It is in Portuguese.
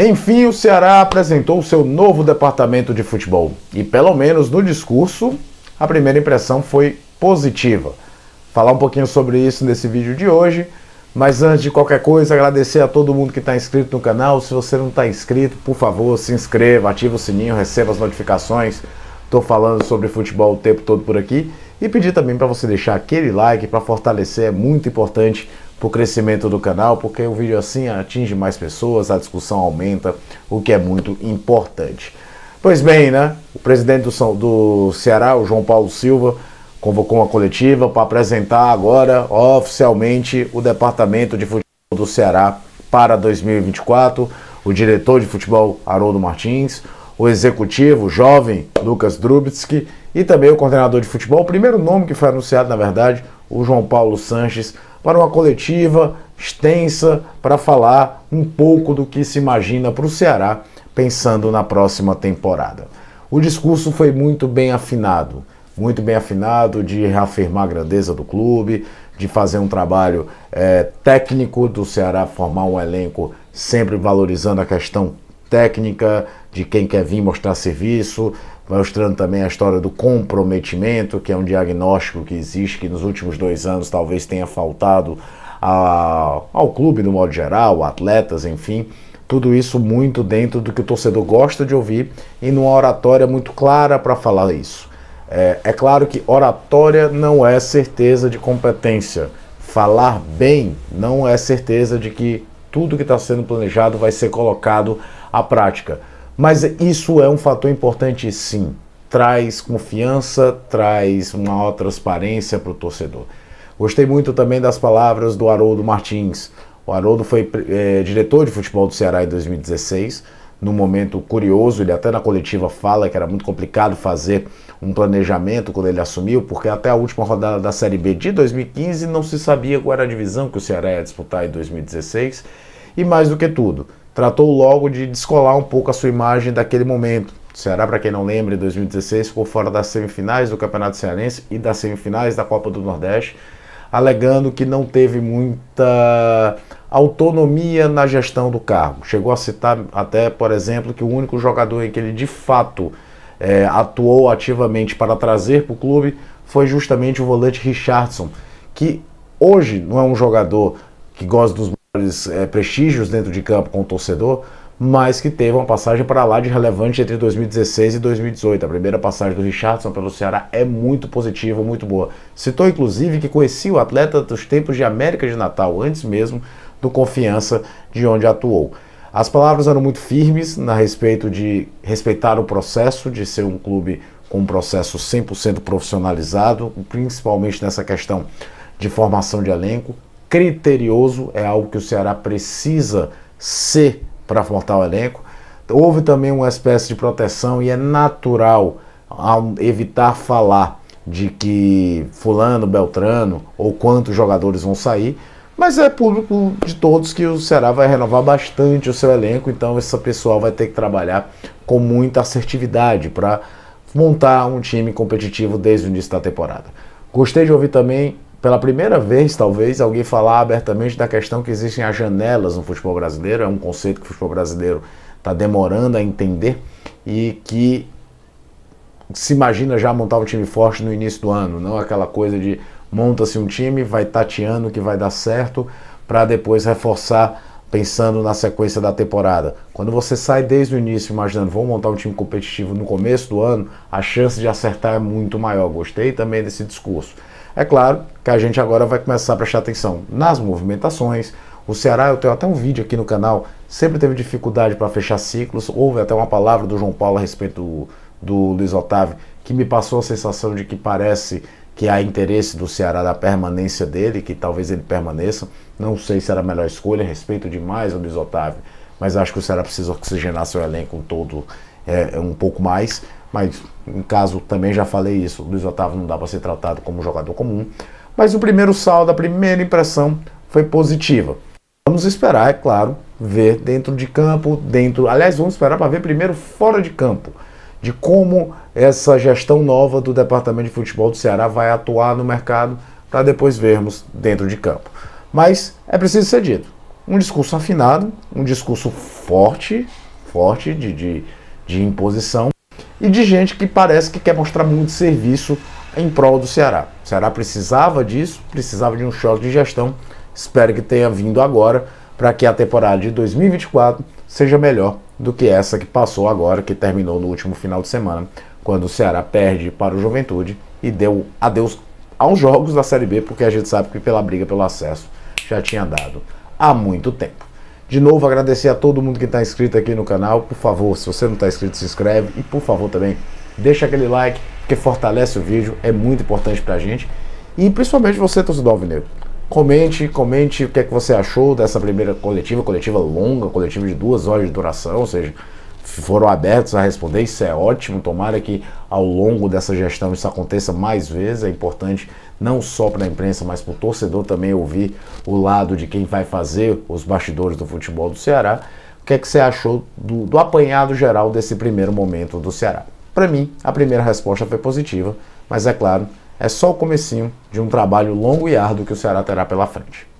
Enfim, o Ceará apresentou o seu novo departamento de futebol e, pelo menos no discurso, a primeira impressão foi positiva. Falar um pouquinho sobre isso nesse vídeo de hoje, mas antes de qualquer coisa, agradecer a todo mundo que está inscrito no canal. Se você não está inscrito, por favor, se inscreva, ativa o sininho, receba as notificações. Estou falando sobre futebol o tempo todo por aqui e pedir também para você deixar aquele like para fortalecer, é muito importante para o crescimento do canal, porque um vídeo assim atinge mais pessoas, a discussão aumenta, o que é muito importante. Pois bem, né? O presidente do, do Ceará, o João Paulo Silva, convocou uma coletiva para apresentar agora oficialmente o departamento de futebol do Ceará para 2024. O diretor de futebol Haroldo Martins, o executivo jovem Lucas Drubitsky e também o coordenador de futebol, o primeiro nome que foi anunciado, na verdade, o João Paulo Sanches para uma coletiva extensa para falar um pouco do que se imagina para o Ceará pensando na próxima temporada. O discurso foi muito bem afinado, muito bem afinado de reafirmar a grandeza do clube, de fazer um trabalho é, técnico do Ceará, formar um elenco sempre valorizando a questão técnica de quem quer vir mostrar serviço, mostrando também a história do comprometimento, que é um diagnóstico que existe, que nos últimos dois anos talvez tenha faltado a, ao clube no modo geral, atletas, enfim. Tudo isso muito dentro do que o torcedor gosta de ouvir e numa oratória muito clara para falar isso. É, é claro que oratória não é certeza de competência. Falar bem não é certeza de que tudo que está sendo planejado vai ser colocado à prática mas isso é um fator importante, sim. Traz confiança, traz uma maior transparência para o torcedor. Gostei muito também das palavras do Haroldo Martins. O Haroldo foi é, diretor de futebol do Ceará em 2016. Num momento curioso, ele até na coletiva fala que era muito complicado fazer um planejamento quando ele assumiu, porque até a última rodada da Série B de 2015 não se sabia qual era a divisão que o Ceará ia disputar em 2016. E mais do que tudo, tratou logo de descolar um pouco a sua imagem daquele momento. O Ceará, para quem não lembra, em 2016 ficou fora das semifinais do Campeonato Cearense e das semifinais da Copa do Nordeste, alegando que não teve muita autonomia na gestão do cargo. Chegou a citar até, por exemplo, que o único jogador em que ele de fato é, atuou ativamente para trazer para o clube foi justamente o volante Richardson, que hoje não é um jogador que gosta dos é, prestígios dentro de campo com o torcedor, mas que teve uma passagem para lá de relevante entre 2016 e 2018. A primeira passagem do Richardson pelo Ceará é muito positiva, muito boa. Citou inclusive que conhecia o atleta dos tempos de América de Natal, antes mesmo do Confiança de onde atuou. As palavras eram muito firmes na respeito de respeitar o processo, de ser um clube com um processo 100% profissionalizado, principalmente nessa questão de formação de elenco, criterioso, é algo que o Ceará precisa ser para fortalecer o elenco. Houve também uma espécie de proteção e é natural evitar falar de que fulano, beltrano ou quantos jogadores vão sair, mas é público de todos que o Ceará vai renovar bastante o seu elenco, então essa pessoa vai ter que trabalhar com muita assertividade para montar um time competitivo desde o início da temporada. Gostei de ouvir também pela primeira vez, talvez, alguém falar abertamente da questão que existem as janelas no futebol brasileiro. É um conceito que o futebol brasileiro está demorando a entender e que se imagina já montar um time forte no início do ano, não aquela coisa de monta-se um time, vai tateando que vai dar certo para depois reforçar pensando na sequência da temporada. Quando você sai desde o início imaginando, vou montar um time competitivo no começo do ano, a chance de acertar é muito maior. Gostei também desse discurso. É claro que a gente agora vai começar a prestar atenção nas movimentações. O Ceará, eu tenho até um vídeo aqui no canal, sempre teve dificuldade para fechar ciclos. Houve até uma palavra do João Paulo a respeito do, do Luiz Otávio que me passou a sensação de que parece que há interesse do Ceará da permanência dele, que talvez ele permaneça. Não sei se era a melhor escolha, respeito demais o Luiz Otávio, mas acho que o Ceará precisa oxigenar seu elenco todo é, um pouco mais. Mas, em caso, também já falei isso, o Luiz Otávio não dá para ser tratado como jogador comum. Mas o primeiro saldo, a primeira impressão foi positiva. Vamos esperar, é claro, ver dentro de campo, dentro. Aliás, vamos esperar para ver primeiro fora de campo, de como essa gestão nova do Departamento de Futebol do Ceará vai atuar no mercado para depois vermos dentro de campo. Mas é preciso ser dito. Um discurso afinado, um discurso forte, forte de, de, de imposição e de gente que parece que quer mostrar muito serviço em prol do Ceará. O Ceará precisava disso, precisava de um choque de gestão. Espero que tenha vindo agora para que a temporada de 2024 seja melhor do que essa que passou agora, que terminou no último final de semana, quando o Ceará perde para o Juventude e deu adeus aos jogos da Série B, porque a gente sabe que pela briga pelo acesso já tinha dado há muito tempo. De novo, agradecer a todo mundo que está inscrito aqui no canal. Por favor, se você não está inscrito, se inscreve. E por favor também, deixa aquele like, que fortalece o vídeo, é muito importante para a gente. E principalmente você, torcedor alvinegro. Comente, comente o que é que você achou dessa primeira coletiva, coletiva longa, coletiva de duas horas de duração, ou seja, foram abertos a responder, isso é ótimo. Tomara que ao longo dessa gestão isso aconteça mais vezes. É importante não só para a imprensa, mas para o torcedor também ouvir o lado de quem vai fazer os bastidores do futebol do Ceará. O que é que você achou do, do apanhado geral desse primeiro momento do Ceará? Para mim, a primeira resposta foi positiva, mas é claro, é só o comecinho de um trabalho longo e árduo que o Ceará terá pela frente.